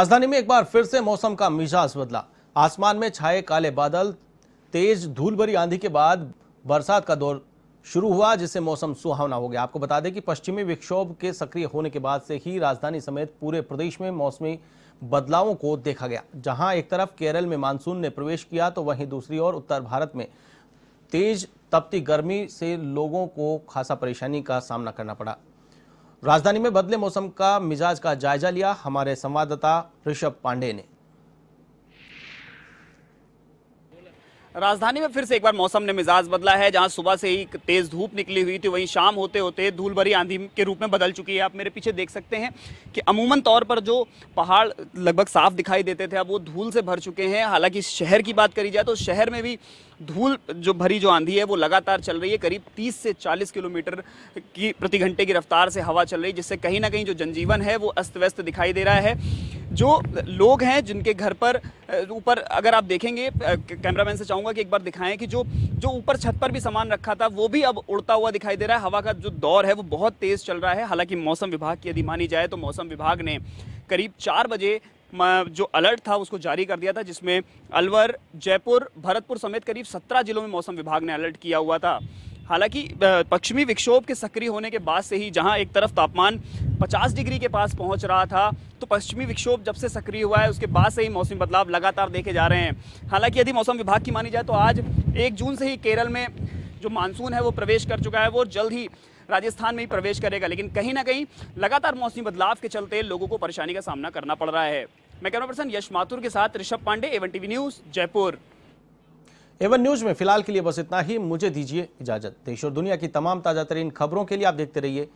राजधानी में एक बार फिर से मौसम का मिजाज बदला आसमान में छाए काले बादल तेज धूल भरी आंधी के बाद बरसात का दौर शुरू हुआ जिससे मौसम सुहावना हो गया आपको बता दें कि पश्चिमी विक्षोभ के सक्रिय होने के बाद से ही राजधानी समेत पूरे प्रदेश में मौसमी बदलावों को देखा गया जहां एक तरफ केरल में मानसून ने प्रवेश किया तो वहीं दूसरी ओर उत्तर भारत में तेज तपती गर्मी से लोगों को खासा परेशानी का सामना करना पड़ा राजधानी में बदले मौसम का मिजाज का जायजा लिया हमारे संवाददाता ऋषभ पांडे ने राजधानी में फिर से एक बार मौसम ने मिजाज बदला है जहां सुबह से ही तेज धूप निकली हुई थी वहीं शाम होते होते धूल भरी आंधी के रूप में बदल चुकी है आप मेरे पीछे देख सकते हैं कि अमूमन तौर पर जो पहाड़ लगभग साफ दिखाई देते थे अब वो धूल से भर चुके हैं हालांकि शहर की बात करी जाए तो शहर में भी धूल जो भरी जो आंधी है वो लगातार चल रही है करीब तीस से चालीस किलोमीटर की प्रति घंटे की रफ्तार से हवा चल रही है जिससे कहीं ना कहीं जो जनजीवन है वो अस्त व्यस्त दिखाई दे रहा है जो लोग हैं जिनके घर पर ऊपर अगर आप देखेंगे कैमरामैन से चाहूँगा कि एक बार दिखाएं कि जो जो ऊपर छत पर भी सामान रखा था वो भी अब उड़ता हुआ दिखाई दे रहा है हवा का जो दौर है वो बहुत तेज़ चल रहा है हालांकि मौसम विभाग की यदि मानी जाए तो मौसम विभाग ने करीब चार बजे जो अलर्ट था उसको जारी कर दिया था जिसमें अलवर जयपुर भरतपुर समेत करीब सत्रह जिलों में मौसम विभाग ने अलर्ट किया हुआ था हालांकि पश्चिमी विक्षोभ के सक्रिय होने के बाद से ही जहां एक तरफ तापमान 50 डिग्री के पास पहुंच रहा था तो पश्चिमी विक्षोभ जब से सक्रिय हुआ है उसके बाद से ही मौसमी बदलाव लगातार देखे जा रहे हैं हालांकि यदि मौसम विभाग की मानी जाए तो आज एक जून से ही केरल में जो मानसून है वो प्रवेश कर चुका है वो जल्द ही राजस्थान में ही प्रवेश करेगा लेकिन कहीं ना कहीं लगातार मौसमी बदलाव के चलते लोगों को परेशानी का सामना करना पड़ रहा है मैं कैमरा पर्सन यश माथुर के साथ Rishabh Pandey A1 TV news Jaipur A1 news में फिलहाल के लिए बस इतना ही मुझे दीजिए इजाजत देश और दुनिया की तमाम ताजा तरीन खबरों के लिए आप देखते रहिए